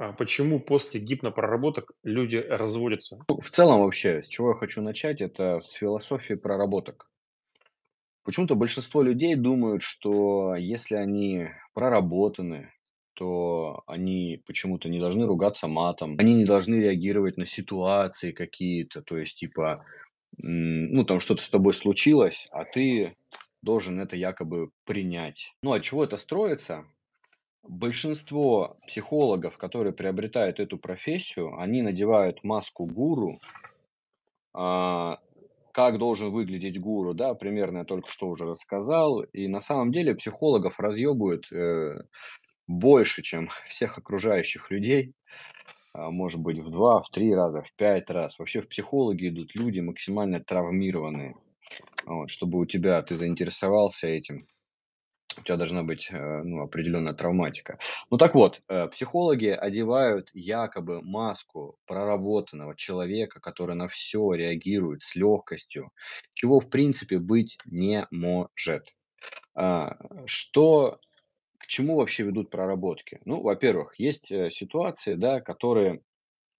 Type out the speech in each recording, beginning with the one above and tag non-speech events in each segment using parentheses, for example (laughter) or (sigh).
А почему после гипнопроработок люди разводятся? Ну, в целом вообще, с чего я хочу начать, это с философии проработок. Почему-то большинство людей думают, что если они проработаны, то они почему-то не должны ругаться матом, они не должны реагировать на ситуации какие-то, то есть типа, ну там что-то с тобой случилось, а ты должен это якобы принять. Ну, а чего это строится? Большинство психологов, которые приобретают эту профессию, они надевают маску гуру. А, как должен выглядеть гуру, да, примерно я только что уже рассказал. И на самом деле психологов разъебывают э, больше, чем (laughs) всех окружающих людей. А, Может быть, в два, в три раза, в пять раз. Вообще в психологи идут люди максимально травмированные, вот, чтобы у тебя ты заинтересовался этим у тебя должна быть э, ну, определенная травматика. Ну так вот, э, психологи одевают якобы маску проработанного человека, который на все реагирует с легкостью, чего в принципе быть не может. А, что, к чему вообще ведут проработки? Ну, во-первых, есть э, ситуации, да, которые,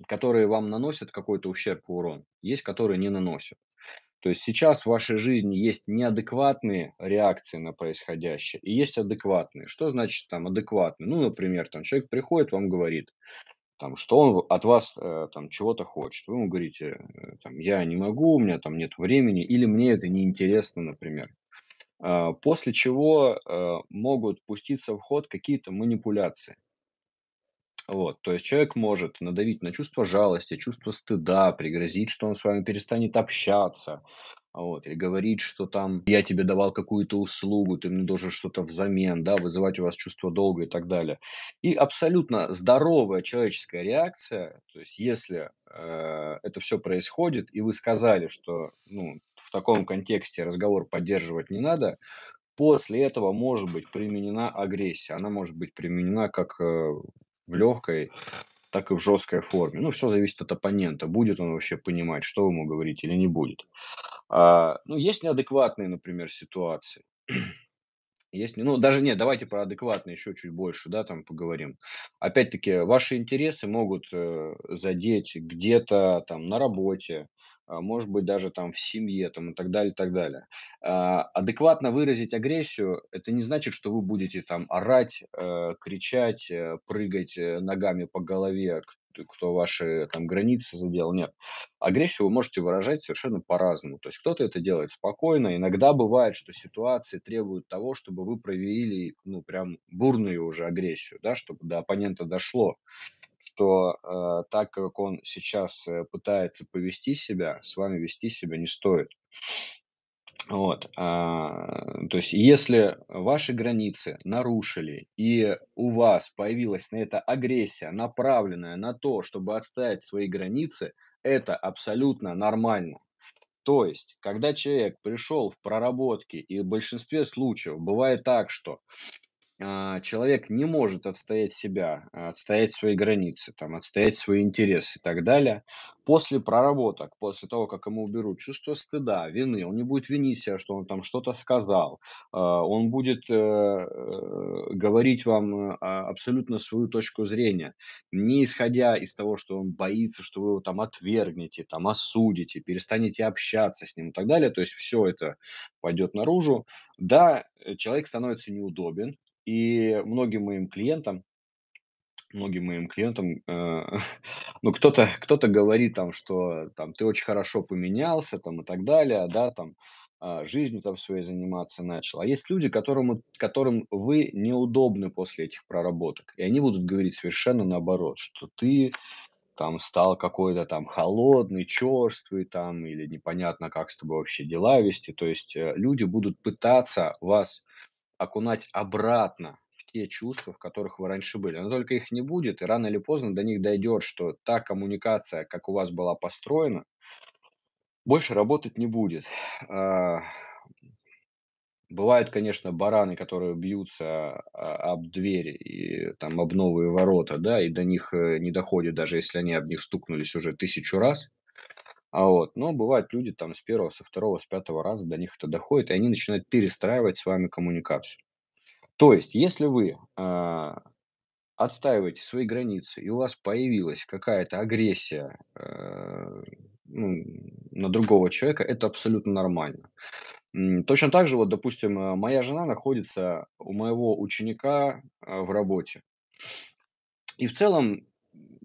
которые вам наносят какой-то ущерб урон, есть которые не наносят. То есть сейчас в вашей жизни есть неадекватные реакции на происходящее и есть адекватные. Что значит там адекватные? Ну, например, там человек приходит, вам говорит, там, что он от вас э, там чего-то хочет. Вы ему говорите, э, там, я не могу, у меня там нет времени, или мне это неинтересно, например. А, после чего э, могут пуститься в ход какие-то манипуляции. Вот, то есть человек может надавить на чувство жалости, чувство стыда, пригрозить, что он с вами перестанет общаться, вот, или говорить, что там я тебе давал какую-то услугу, ты мне должен что-то взамен, да, вызывать у вас чувство долга и так далее. И абсолютно здоровая человеческая реакция, то есть если э, это все происходит, и вы сказали, что ну, в таком контексте разговор поддерживать не надо, после этого может быть применена агрессия. Она может быть применена как э, в легкой, так и в жесткой форме. Ну, все зависит от оппонента. Будет он вообще понимать, что ему говорить или не будет. А, ну, есть неадекватные, например, ситуации. (clears throat) Есть, ну, даже нет, давайте про адекватные еще чуть больше, да, там поговорим. Опять-таки, ваши интересы могут э, задеть где-то там на работе, а, может быть, даже там в семье там, и так далее, и так далее. А, адекватно выразить агрессию, это не значит, что вы будете там орать, э, кричать, э, прыгать э, ногами по голове, кто ваши там границы задел, нет. Агрессию вы можете выражать совершенно по-разному. То есть кто-то это делает спокойно, иногда бывает, что ситуации требуют того, чтобы вы проявили, ну, прям бурную уже агрессию, да, чтобы до оппонента дошло что э, так, как он сейчас э, пытается повести себя, с вами вести себя не стоит. Вот, а, то есть, если ваши границы нарушили и у вас появилась на это агрессия, направленная на то, чтобы отстоять свои границы, это абсолютно нормально. То есть, когда человек пришел в проработки, и в большинстве случаев бывает так, что а, человек не может отстоять себя, а, отстоять свои границы, там, отстоять свои интересы и так далее, после проработок, после того, как ему уберут чувство стыда, вины, он не будет винить себя, что он там что-то сказал, а, он будет э, э, говорить вам абсолютно свою точку зрения, не исходя из того, что он боится, что вы его там отвергнете, там осудите, перестанете общаться с ним и так далее, то есть все это пойдет наружу. Да, человек становится неудобен, и многим моим клиентам, многим моим клиентам, э, (laughs) ну, кто-то кто говорит там, что там ты очень хорошо поменялся там и так далее, да, там а, жизнью там своей заниматься начал. А есть люди, которым, которым вы неудобны после этих проработок. И они будут говорить совершенно наоборот, что ты там стал какой-то там холодный, черствый там, или непонятно, как с тобой вообще дела вести. То есть э, люди будут пытаться вас окунать обратно в те чувства, в которых вы раньше были. Но только их не будет, и рано или поздно до них дойдет, что та коммуникация, как у вас была построена, больше работать не будет. А, бывают, конечно, бараны, которые бьются а, об двери и там об новые ворота, да, и до них э, не доходит, даже если они об них стукнулись уже тысячу раз. А вот, но бывают люди там с первого, со второго, с пятого раза до них это доходит, и они начинают перестраивать с вами коммуникацию. То есть, если вы а, отстаиваете свои границы, и у вас появилась какая-то агрессия э, ну, на другого человека, это абсолютно нормально. Точно так же, вот, допустим, э, моя жена находится у моего ученика э, в работе. И в целом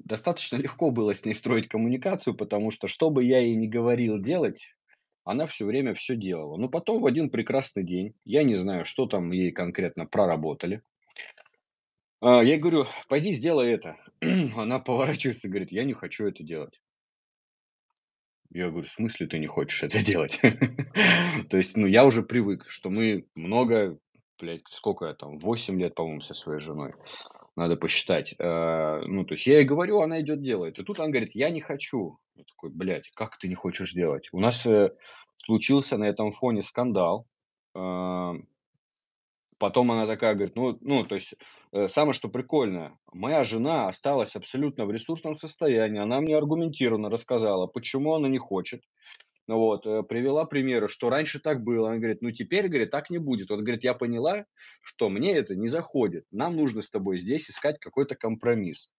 достаточно легко было с ней строить коммуникацию, потому что, что бы я ей не говорил делать, она все время все делала. Но потом в один прекрасный день, я не знаю, что там ей конкретно проработали, а, я говорю, пойди сделай это. (clears throat) Она поворачивается и говорит, я не хочу это делать. Я говорю, в смысле ты не хочешь это делать? (laughs) То есть, ну, я уже привык, что мы много, блядь, сколько я там, 8 лет, по-моему, со своей женой надо посчитать. Э, ну, то есть я ей говорю, она идет делает. И тут она говорит, я не хочу. Я такой, блядь, как ты не хочешь делать? У нас э, случился на этом фоне скандал. Э, потом она такая говорит, ну, ну, то есть самое, что прикольное. моя жена осталась абсолютно в ресурсном состоянии, она мне аргументированно рассказала, почему она не хочет вот, э, привела примеры, что раньше так было. Она говорит, ну теперь, говорит, так не будет. Он говорит, я поняла, что мне это не заходит. Нам нужно с тобой здесь искать какой-то компромисс.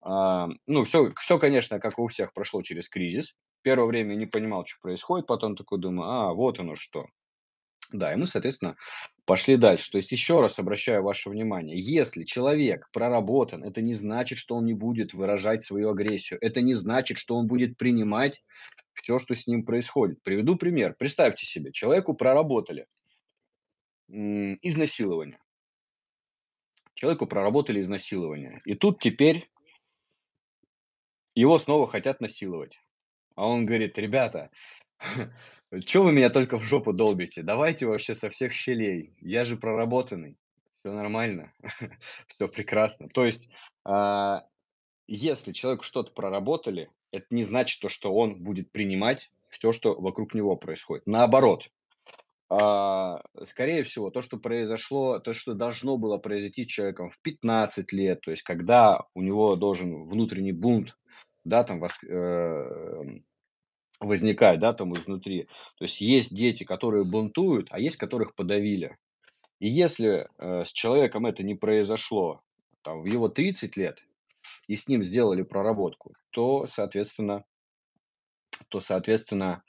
А, ну, все, все, конечно, как у всех, прошло через кризис. Первое время не понимал, что происходит, потом такой думаю, а, вот оно что. Да, и мы, соответственно, пошли дальше. То есть, еще раз обращаю ваше внимание, если человек проработан, это не значит, что он не будет выражать свою агрессию, это не значит, что он будет принимать все, что с ним происходит. Приведу пример. Представьте себе, человеку проработали изнасилование. Человеку проработали изнасилование. И тут теперь его снова хотят насиловать. А он говорит, ребята, (laughs) что вы меня только в жопу долбите? Давайте вообще со всех щелей. Я же проработанный. Все нормально. (laughs) Все прекрасно. То есть а, если человек что-то проработали, это не значит то, что он будет принимать все, что вокруг него происходит. Наоборот, а, скорее всего, то, что произошло, то, что должно было произойти человеком в 15 лет, то есть когда у него должен внутренний бунт, да, там воз, э, возникать, да, там изнутри. То есть есть дети, которые бунтуют, а есть, которых подавили. И если э, с человеком это не произошло, там, в его 30 лет, и с ним сделали проработку, то, соответственно, то, соответственно,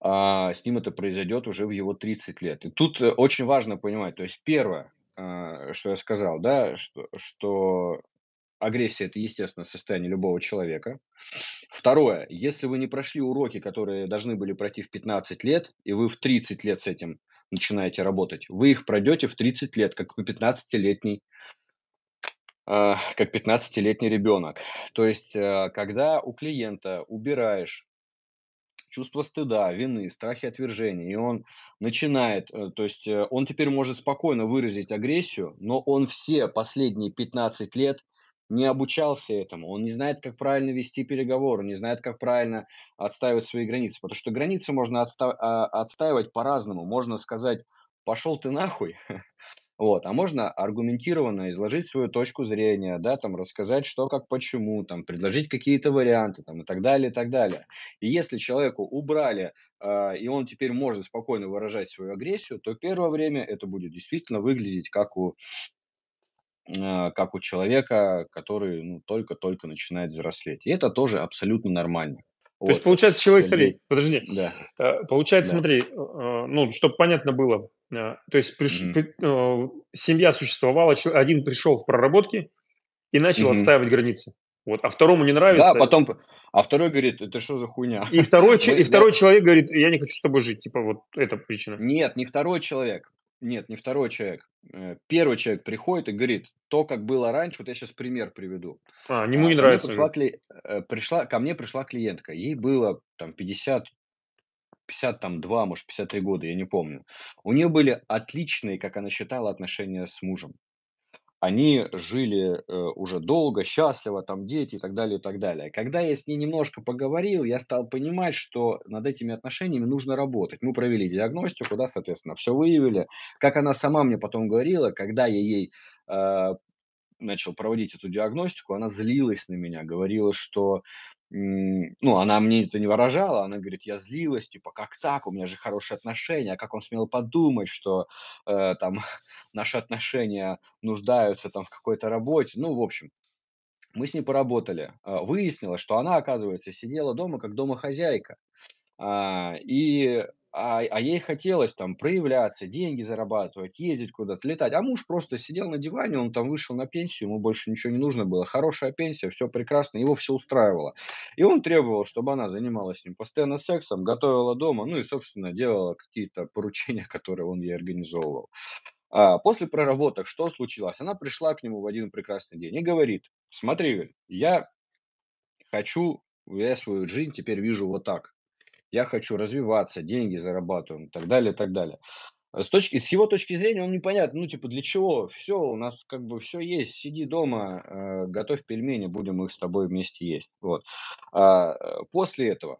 а, с ним это произойдет уже в его 30 лет. И тут э, очень важно понимать, то есть первое, а, что я сказал, да, что, что агрессия – это, естественно, состояние любого человека. Второе, если вы не прошли уроки, которые должны были пройти в 15 лет, и вы в 30 лет с этим начинаете работать, вы их пройдете в 30 лет, как вы 15-летний а, как 15-летний ребенок. То есть, э, когда у клиента убираешь чувство стыда, вины, страхи отвержения, и он начинает, э, то есть э, он теперь может спокойно выразить агрессию, но он все последние 15 лет не обучался этому, он не знает, как правильно вести переговоры, не знает, как правильно отстаивать свои границы, потому что границы можно отста- а, отстаивать по-разному, можно сказать, пошел ты нахуй, (laughs) Вот. А можно аргументированно изложить свою точку зрения, да, там рассказать, что, как, почему, там, предложить какие-то варианты там, и так далее, и так далее. И если человеку убрали, э, и он теперь может спокойно выражать свою агрессию, то первое время это будет действительно выглядеть как у а, как у человека, который ну, только-только начинает взрослеть. И это тоже абсолютно нормально. То вот. есть, получается, человек, Сергей, подожди. Да. Э, получается, да. смотри, э, э, ну, чтобы понятно было, Э, то есть приш... mm-hmm. семья существовала, один пришел в проработки и начал mm-hmm. отстаивать границы. Вот, а второму не нравится. Да, потом, а второй говорит, это что за хуйня? И второй, ч, и второй человек говорит, я не хочу с тобой жить, типа вот эта причина. Нет, не второй человек, нет, не второй человек. Э, первый человек приходит и говорит, то, как было раньше, вот я сейчас пример приведу. А, ему не а, нравится. Пришла, кли... пришла, ко мне пришла клиентка, ей было там 50 52, может, 53 года, я не помню. У нее были отличные, как она считала, отношения с мужем. Они жили э, уже долго, счастливо, там дети и так далее, и так далее. Когда я с ней немножко поговорил, я стал понимать, что над этими отношениями нужно работать. Мы провели диагностику, да, соответственно, все выявили. Как она сама мне потом говорила, когда я ей э, начал проводить эту диагностику, она злилась на меня, говорила, что ну, она мне это не выражала, она говорит, я злилась, типа, как так, у меня же хорошие отношения, а как он смел подумать, что э, там (laughs) наши отношения нуждаются там в какой-то работе, ну, в общем, мы с ней поработали. А, выяснилось, что она, оказывается, сидела дома как домохозяйка. А, и а, а ей хотелось там проявляться, деньги зарабатывать, ездить куда-то, летать. А муж просто сидел на диване, он там вышел на пенсию, ему больше ничего не нужно было. Хорошая пенсия, все прекрасно, его все устраивало. И он требовал, чтобы она занималась с ним постоянно сексом, готовила дома, ну и, собственно, делала какие-то (laughs) поручения, которые он ей организовывал. А после проработок что случилось? Она пришла к нему в один прекрасный день и говорит, смотри, я хочу, я свою жизнь теперь вижу вот так я хочу развиваться, деньги зарабатываем и так далее, и так далее. А с, точки, с его точки зрения он непонятно, ну типа для чего, все, у нас как бы все есть, сиди дома, э, готовь пельмени, будем их с тобой вместе есть. Вот. А, э, после этого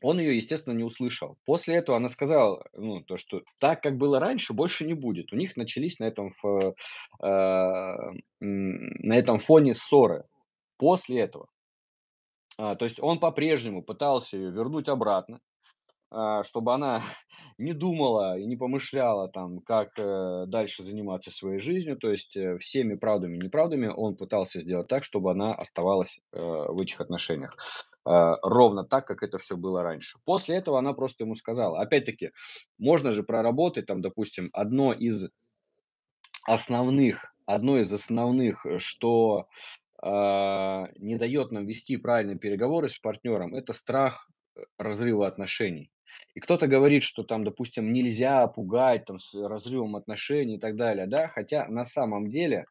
он ее, естественно, не услышал. После этого она сказала, ну, то, что так, как было раньше, больше не будет. У них начались на этом, э, на этом фоне ссоры. После этого. А, то есть он по-прежнему пытался ее вернуть обратно, а, чтобы она (laughs) не думала и не помышляла там, как э, дальше заниматься своей жизнью. То есть э, всеми правдами и неправдами он пытался сделать так, чтобы она оставалась э, в этих отношениях а, ровно так, как это все было раньше. После этого она просто ему сказала. Опять-таки, можно же проработать, там, допустим, одно из основных, одно из основных, что а, не дает нам вести правильные переговоры с партнером, это страх э, разрыва отношений. И кто-то говорит, что там, допустим, нельзя пугать там, с разрывом отношений и так далее, да, хотя на самом деле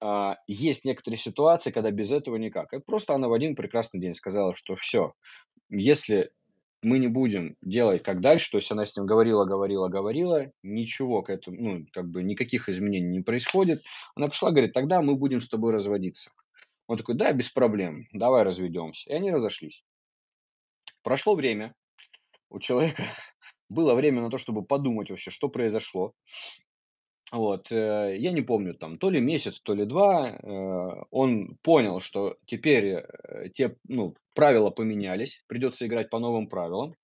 а, есть некоторые ситуации, когда без этого никак. Это просто она в один прекрасный день сказала, что все, если мы не будем делать как дальше, то есть она с ним говорила, говорила, говорила, ничего к этому, ну, как бы никаких изменений не происходит. Она пришла, говорит, тогда мы будем с тобой разводиться. Он такой, да, без проблем, давай разведемся. И они разошлись. Прошло время. У человека (laughs) было время на то, чтобы подумать вообще, что произошло. Вот, э, я не помню, там, то ли месяц, то ли два, э, он понял, что теперь э, те, ну, правила поменялись, придется играть по новым правилам.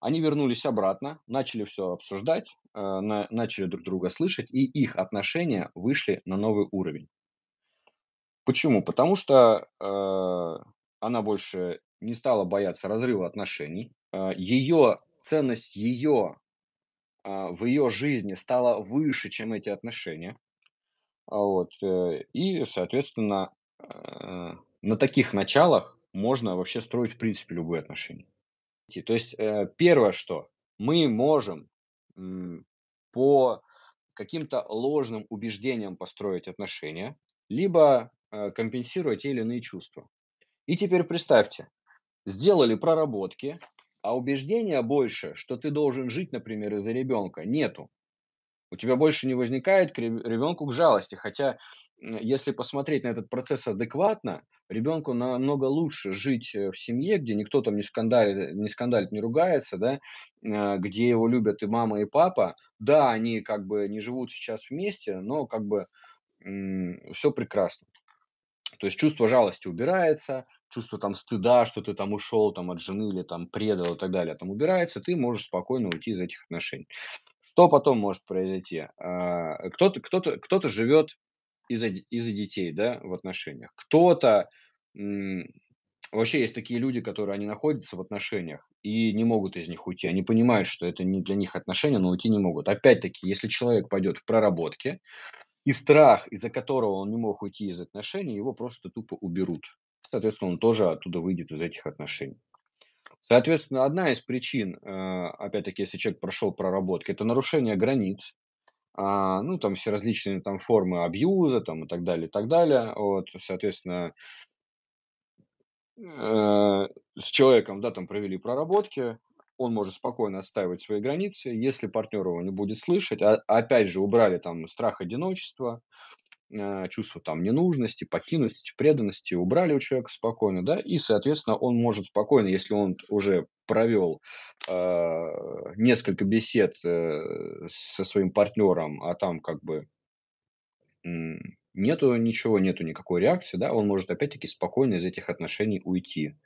Они вернулись обратно, начали все обсуждать, начали друг друга слышать, и их отношения вышли на новый уровень. Почему? Потому что э, она больше не стала бояться разрыва отношений. Э, ее ценность ее э, а, в ее жизни стала выше, чем эти отношения. А вот. Э, и, соответственно, э, на таких началах можно вообще строить, в принципе, любые отношения. То есть, э, первое, что мы можем э, по каким-то ложным убеждениям построить отношения, либо Э, компенсируя те или иные чувства. И теперь представьте, сделали проработки, а убеждения больше, что ты должен жить, например, из-за ребенка, нету. У тебя больше не возникает к ребенку к жалости, хотя если посмотреть на этот процесс адекватно, ребенку намного лучше жить э, в семье, где никто там не скандалит, э, не, скандалит, не ругается, да, где его любят и мама, и папа. Да, они как бы не живут сейчас вместе, но как бы все прекрасно. То есть чувство жалости убирается, чувство там стыда, что ты там ушел там от жены или там предал и так далее, там убирается, ты можешь спокойно уйти из этих отношений. Что потом может произойти? А, кто-то кто -то, кто -то живет из-за из, детей, да, в отношениях. Кто-то... Вообще есть такие люди, которые, они находятся в отношениях и не могут из них уйти. Они понимают, что это не для них отношения, но уйти не могут. Опять-таки, если человек пойдет в проработке, и страх, из-за которого он не мог уйти из отношений, его просто тупо уберут. Соответственно, он тоже оттуда выйдет из этих отношений. Соответственно, одна из причин, а, опять-таки, если человек прошел проработки, это нарушение границ, а, ну, там все различные там формы абьюза, там, и так далее, и так далее. Вот, соответственно, э, с человеком, да, там провели проработки, он может спокойно отстаивать свои границы, если партнер его не будет слышать. А, опять же, убрали там страх одиночества, э, чувство там ненужности, покинутости, преданности, убрали у человека спокойно, да, и, соответственно, он может спокойно, если он уже провел э, несколько бесед э, со своим партнером, а там как бы нету ничего, нету никакой реакции, да, он может опять-таки спокойно из этих отношений уйти.